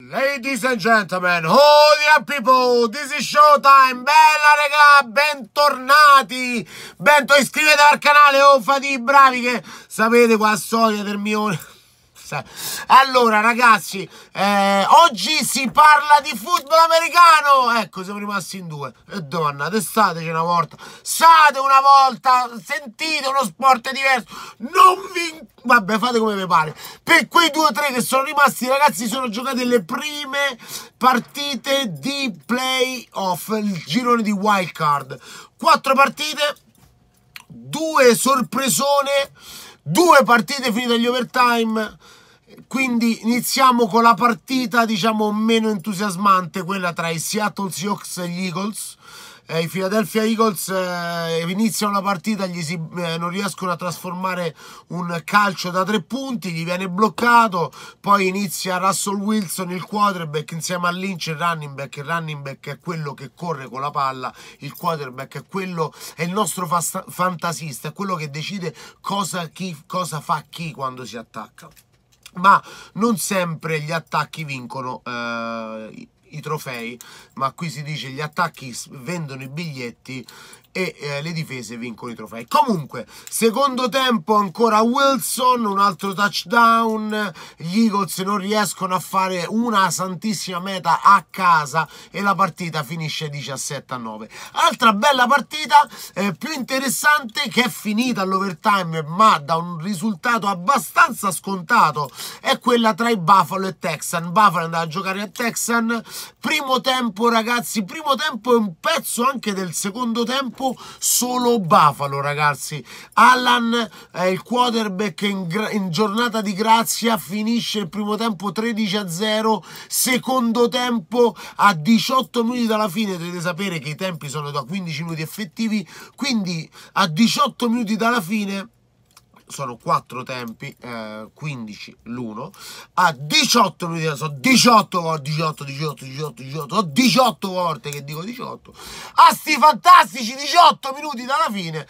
Ladies and gentlemen, holy oh people, this is showtime, bella regà, bentornati, bento iscrivetevi al canale, oh fate i bravi che sapete qua la storia del mio basta. Allora, ragazzi, eh, oggi si parla di football americano. Ecco, siamo rimasti in due. E eh, donna, testateci una volta. State una volta, sentite uno sport diverso. Non vi... Vabbè, fate come vi pare. Per quei due o tre che sono rimasti, ragazzi, sono giocate le prime partite di playoff, il girone di wild card. Quattro partite, due sorpresone, due partite finite agli overtime. Quindi iniziamo con la partita, diciamo, meno entusiasmante, quella tra i Seattle Seahawks e gli Eagles. Eh, I Philadelphia Eagles eh, iniziano la partita, si, eh, non riescono a trasformare un calcio da tre punti, gli viene bloccato, poi inizia Russell Wilson il quarterback insieme a Lynch il running back, il running back è quello che corre con la palla, il quarterback è quello, è il nostro fantasista, è quello che decide cosa, chi, cosa fa chi quando si attacca ma non sempre gli attacchi vincono eh, i trofei, ma qui si dice gli attacchi vendono i biglietti e eh, le difese vincono i trofei. Comunque, secondo tempo ancora Wilson, un altro touchdown, gli Eagles non riescono a fare una santissima meta a casa e la partita finisce 17 a 9. Altra bella partita, eh, più interessante che è finita all'overtime ma da un risultato abbastanza scontato, è quella tra i Buffalo e Texan. Buffalo andava a giocare a Texan, primo tempo ragazzi, primo tempo e un pezzo anche del secondo tempo campo solo Buffalo, ragazzi. Allan è eh, il quarterback in, in giornata di grazia, finisce il primo tempo 13 a 0, secondo tempo a 18 minuti dalla fine, dovete sapere che i tempi sono da 15 minuti effettivi, quindi a 18 minuti dalla fine sono 4 tempi, eh, 15 l'uno, a 18 minuti, sono 18 volte, 18, 18, 18, 18, 18 volte che dico 18, a sti fantastici 18 minuti dalla fine,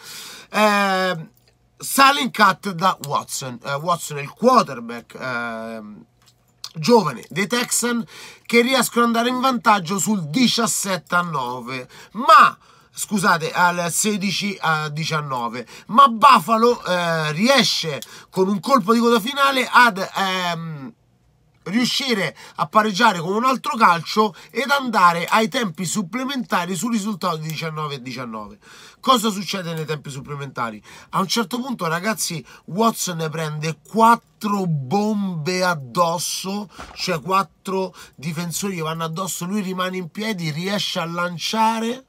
eh, sale in cut da Watson, eh, Watson è il quarterback, eh, giovane dei Texan che riescono ad andare in vantaggio sul 17 a 9, ma scusate, al 16 a 19. Ma Buffalo eh, riesce con un colpo di coda finale ad... Ehm, riuscire a pareggiare con un altro calcio ed andare ai tempi supplementari sul risultato di 19 19. Cosa succede nei tempi supplementari? A un certo punto, ragazzi, Watson prende 4 bombe addosso, cioè 4 difensori che vanno addosso, lui rimane in piedi, riesce a lanciare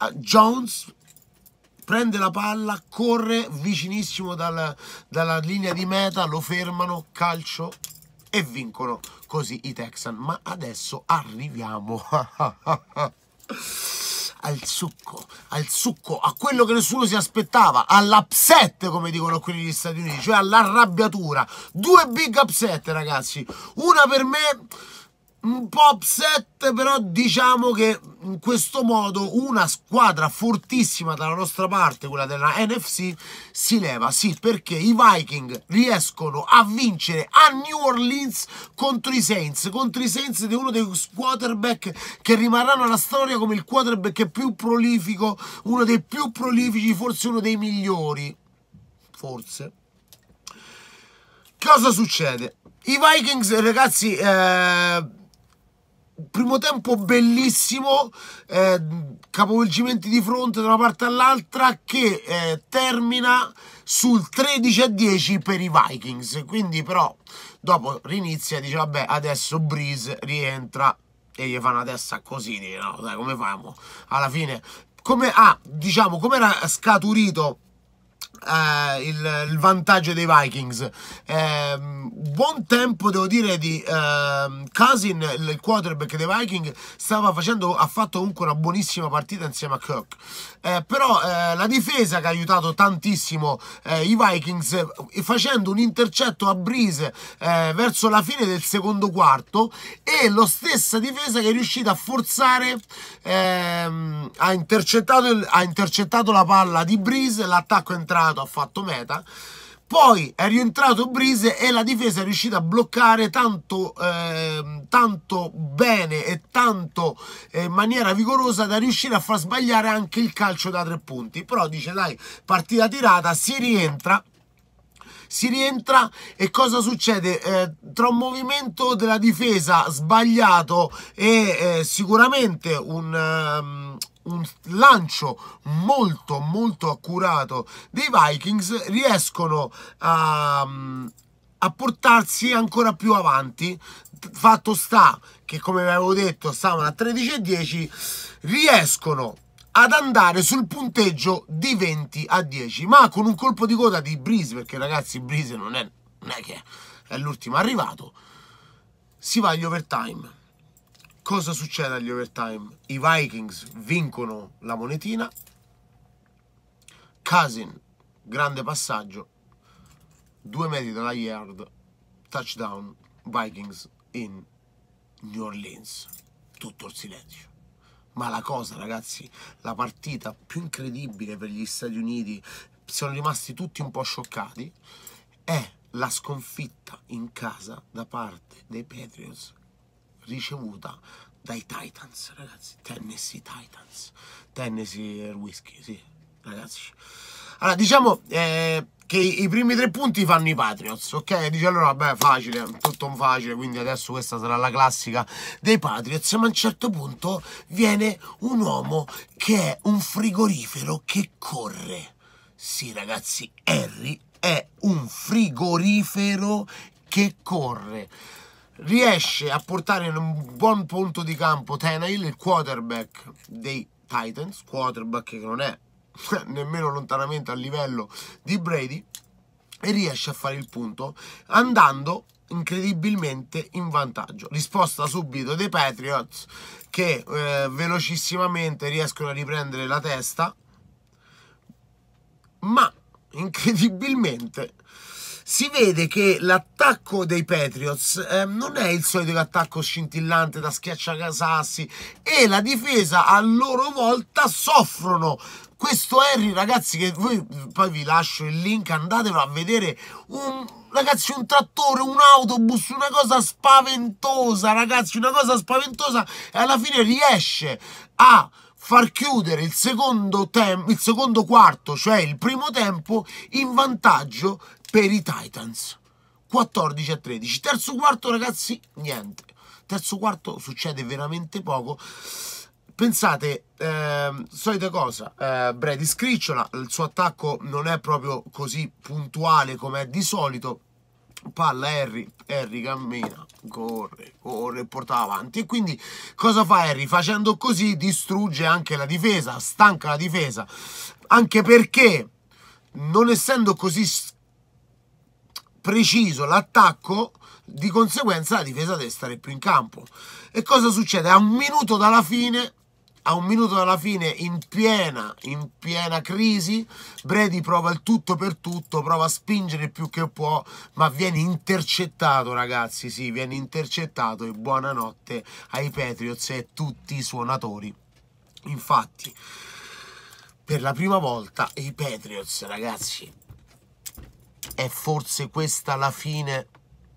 Ah, Jones prende la palla, corre vicinissimo dal, dalla linea di meta, lo fermano, calcio e vincono così i Texan. Ma adesso arriviamo al succo, al succo, a quello che nessuno si aspettava, all'upset come dicono qui negli Stati Uniti, cioè all'arrabbiatura. Due big upset ragazzi, una per me un po' upset, però diciamo che in questo modo una squadra fortissima dalla nostra parte, quella della NFC, si leva. Sì, perché i Viking riescono a vincere a New Orleans contro i Saints, contro i Saints di uno dei quarterback che rimarranno alla storia come il quarterback più prolifico, uno dei più prolifici, forse uno dei migliori. Forse. Cosa succede? I Vikings, ragazzi, eh primo tempo bellissimo, eh, capovolgimenti di fronte da una parte all'altra che eh, termina sul 13 a 10 per i Vikings. Quindi però dopo rinizia e dice vabbè adesso Breeze rientra e gli fa una testa così, dice, no dai come famo? Alla fine, come, ah, diciamo, come era scaturito eh, il, il, vantaggio dei Vikings. Eh, buon tempo, devo dire, di eh, Casin, il quarterback dei Vikings, stava facendo, ha fatto comunque una buonissima partita insieme a Kirk. Eh, però eh, la difesa che ha aiutato tantissimo eh, i Vikings, eh, facendo un intercetto a Brise verso la fine del secondo quarto, e lo stessa difesa che è riuscita a forzare, ehm, ha intercettato, il, ha intercettato la palla di Breeze, l'attacco è entrato centrato, ha fatto meta. Poi è rientrato Brise e la difesa è riuscita a bloccare tanto, eh, tanto bene e tanto eh, in maniera vigorosa da riuscire a far sbagliare anche il calcio da tre punti. Però dice dai, partita tirata, si rientra si rientra e cosa succede? Eh, tra un movimento della difesa sbagliato e eh, sicuramente un, um, un lancio molto molto accurato dei Vikings riescono a, a portarsi ancora più avanti fatto sta che come avevo detto stavano a 13 e 10 riescono ad andare sul punteggio di 20 a 10 ma con un colpo di coda di Breeze perché ragazzi Breeze non è, non è che è l'ultimo arrivato si va agli overtime cosa succede agli overtime? I Vikings vincono la monetina, Casin, grande passaggio, due metri dalla yard, touchdown, Vikings in New Orleans, tutto il silenzio. Ma la cosa, ragazzi, la partita più incredibile per gli Stati Uniti, sono rimasti tutti un po' scioccati, è la sconfitta in casa da parte dei Patriots ricevuta dai Titans, ragazzi, Tennessee Titans, Tennessee Whiskey, sì, ragazzi. Allora, diciamo eh, che i primi tre punti fanno i Patriots, ok? Dice allora, beh, facile, tutto un facile, quindi adesso questa sarà la classica dei Patriots, ma a un certo punto viene un uomo che è un frigorifero che corre. Sì, ragazzi, Harry è un frigorifero che corre riesce a portare in un buon punto di campo Tenail, il quarterback dei Titans, quarterback che non è nemmeno lontanamente a livello di Brady, e riesce a fare il punto andando incredibilmente in vantaggio. Risposta subito dei Patriots che eh, velocissimamente riescono a riprendere la testa, ma incredibilmente si vede che l'attacco dei Patriots eh, non è il solito attacco scintillante da schiacciacasassi e la difesa a loro volta soffrono questo Harry ragazzi che voi poi vi lascio il link andatelo a vedere un, ragazzi un trattore un autobus una cosa spaventosa ragazzi una cosa spaventosa e alla fine riesce a far chiudere il secondo, il secondo quarto cioè il primo tempo in vantaggio per i Titans. 14 a 13. Terzo quarto, ragazzi, niente. Terzo quarto succede veramente poco. Pensate, eh, solita cosa, eh, Brady scricciola, il suo attacco non è proprio così puntuale come è di solito, palla Harry, Harry cammina, corre, corre, porta avanti e quindi cosa fa Harry? Facendo così distrugge anche la difesa, stanca la difesa, anche perché non essendo così preciso l'attacco, di conseguenza la difesa deve stare più in campo. E cosa succede? A un minuto dalla fine a un minuto dalla fine in piena, in piena, crisi, Brady prova il tutto per tutto, prova a spingere più che può, ma viene intercettato ragazzi, sì, viene intercettato e buonanotte ai Patriots e a tutti i suonatori. Infatti, per la prima volta i Patriots ragazzi è forse questa la fine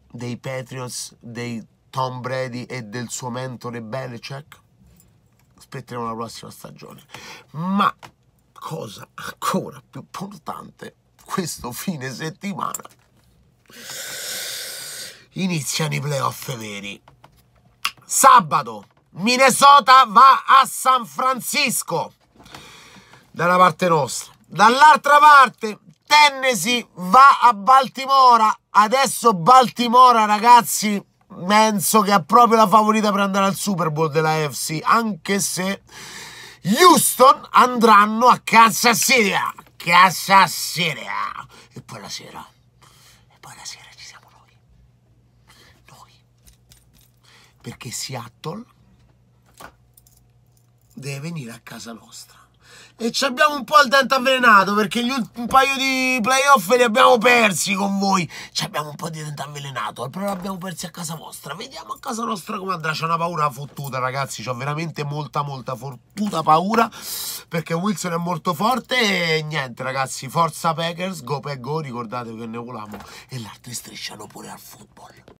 dei Patriots, dei Tom Brady e del suo mentore Belichick? Aspetteremo la prossima stagione. Ma cosa ancora più importante, questo fine settimana iniziano i playoff veri. Sabato Minnesota va a San Francisco da una parte nostra. Dall'altra parte Tennessee va a Baltimora. Adesso Baltimora, ragazzi, penso che è proprio la favorita per andare al Super Bowl della FC, anche se Houston andranno a Kansas City. Kansas City. E poi la sera. E poi la sera ci siamo noi. Noi. Perché Seattle deve venire a casa nostra. E ci abbiamo un po' il dente avvelenato perché gli un paio di playoff li abbiamo persi con voi. Ci abbiamo un po' di dente avvelenato, però li abbiamo persi a casa vostra. Vediamo a casa nostra come andrà. C'è una paura fottuta, ragazzi. C'ho veramente molta, molta fottuta paura perché Wilson è molto forte. E niente, ragazzi, forza Packers, go Pack go. Ricordate che ne volamo e l'arte strisciano pure al football.